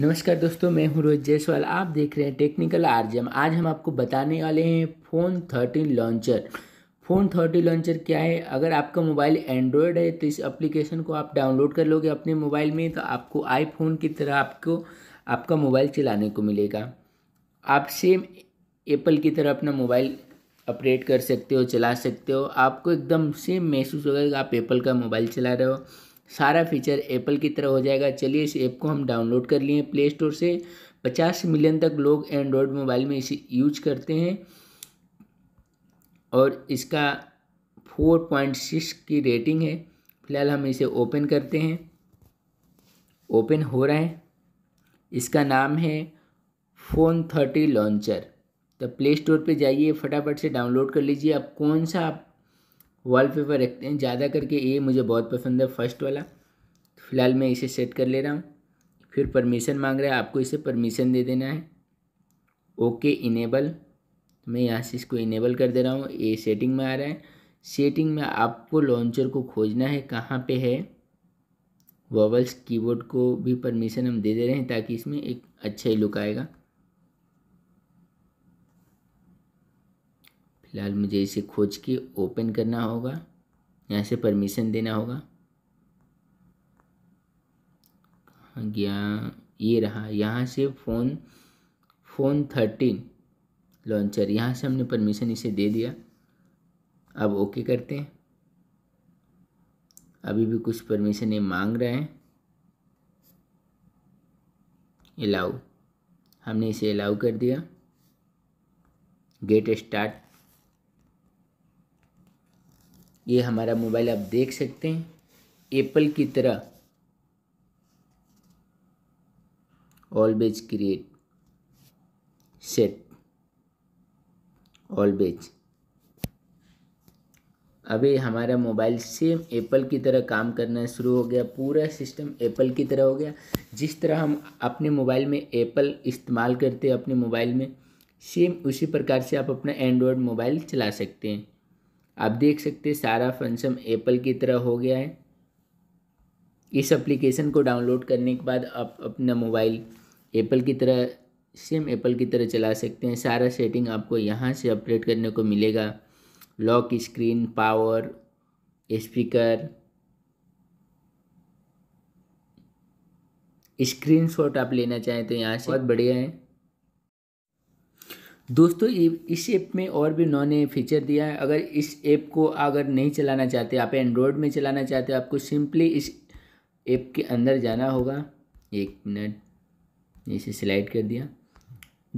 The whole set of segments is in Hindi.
नमस्कार दोस्तों मैं हूं रोहित जायसवाल आप देख रहे हैं टेक्निकल आरजीएम आज हम आपको बताने वाले हैं phone thirteen launcher phone thirteen launcher क्या है अगर आपका मोबाइल एंड्रॉयड है तो इस एप्लीकेशन को आप डाउनलोड कर लोगे अपने मोबाइल में तो आपको आईफोन की तरह आपको आपका मोबाइल चलाने को मिलेगा आप सेम एप्पल की तरह अपना मोबाइल अपडेट कर सकते हो चला सकते हो आपको एकदम सेम महसूस होगा कि आप एप्पल का मोबाइल चला रहे हो सारा फीचर एप्पल की तरह हो जाएगा चलिए इस ऐप को हम डाउनलोड कर लिए प्ले स्टोर से पचास मिलियन तक लोग एंड्रॉयड मोबाइल में इसे यूज करते हैं और इसका फोर पॉइंट सिक्स की रेटिंग है फिलहाल हम इसे ओपन करते हैं ओपन हो रहा है इसका नाम है फ़ोन थर्टी लॉन्चर तो प्ले स्टोर पर जाइए फटाफट से डाउनलोड कर लीजिए आप कौन सा आप वॉलपेपर रखते हैं ज़्यादा करके ये मुझे बहुत पसंद है फर्स्ट वाला फ़िलहाल मैं इसे सेट कर ले रहा हूँ फिर परमिशन मांग रहा है आपको इसे परमिशन दे देना है ओके इनेबल मैं यहाँ से इसको इनेबल कर दे रहा हूँ ये सेटिंग में आ रहा है सेटिंग में आपको लॉन्चर को खोजना है कहाँ पे है वॉबल्स कीबोर्ड को भी परमिशन हम दे दे रहे हैं ताकि इसमें एक अच्छा ही लुक आएगा फिलहाल मुझे इसे खोज के ओपन करना होगा यहाँ से परमिशन देना होगा गया ये रहा यहाँ से फ़ोन फ़ोन थर्टीन लॉन्चर यहाँ से हमने परमिशन इसे दे दिया अब ओके करते हैं अभी भी कुछ परमिशन ये मांग रहे हैं अलाउ हमने इसे अलाउ कर दिया गेट स्टार्ट ये हमारा मोबाइल आप देख सकते हैं एप्पल की तरह ऑलवेज क्रिएट सेट ऑलवेज अभी हमारा मोबाइल सेम एप्पल की तरह काम करना शुरू हो गया पूरा सिस्टम एप्पल की तरह हो गया जिस तरह हम अपने मोबाइल में एप्पल इस्तेमाल करते हैं अपने मोबाइल में सेम उसी प्रकार से आप अपना एंड्रॉयड मोबाइल चला सकते हैं आप देख सकते हैं सारा फंक्शन एप्पल की तरह हो गया है इस एप्लीकेशन को डाउनलोड करने के बाद आप अपना मोबाइल एप्पल की तरह सेम एप्पल की तरह चला सकते हैं सारा सेटिंग आपको यहाँ से अपडेट करने को मिलेगा lock screen power speaker screenshot आप लेना चाहें तो यहाँ से बहुत बढ़िया है दोस्तों इस ऐप में और भी उन्होंने फीचर दिया है अगर इस ऐप को अगर नहीं चलाना चाहते आप एंड्रॉयड में चलाना चाहते हो आपको सिंपली इस ऐप के अंदर जाना होगा एक मिनट इसे सिलेक्ट कर दिया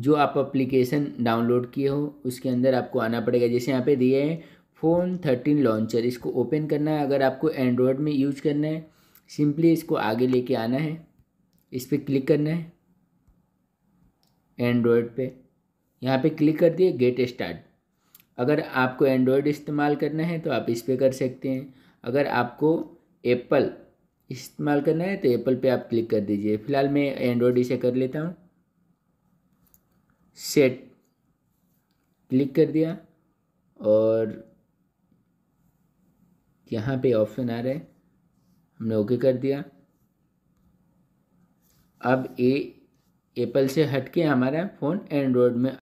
जो आप एप्लीकेशन डाउनलोड किए हो उसके अंदर आपको आना पड़ेगा जैसे यहाँ पे दिए हैं फ़ोन थर्टीन लॉन्चर इसको ओपन करना है अगर आपको एंड्रॉयड में यूज करना है सिंपली इसको आगे लेके आना है इस पर क्लिक करना है एंड्रॉयड पे यहाँ पे क्लिक कर दिए गेट स्टार्ट अगर आपको एंड्रॉयड इस्तेमाल करना है तो आप इस पर कर सकते हैं अगर आपको एप्पल इस्तेमाल करना है तो एप्पल पे आप क्लिक कर दीजिए फिलहाल मैं एंड्रॉयड इसे कर लेता हूँ सेट क्लिक कर दिया और यहाँ पे ऑप्शन आ रहा है हमने ओके कर दिया अब ये एप्पल से हट के हमारा फ़ोन एंड्रॉयड में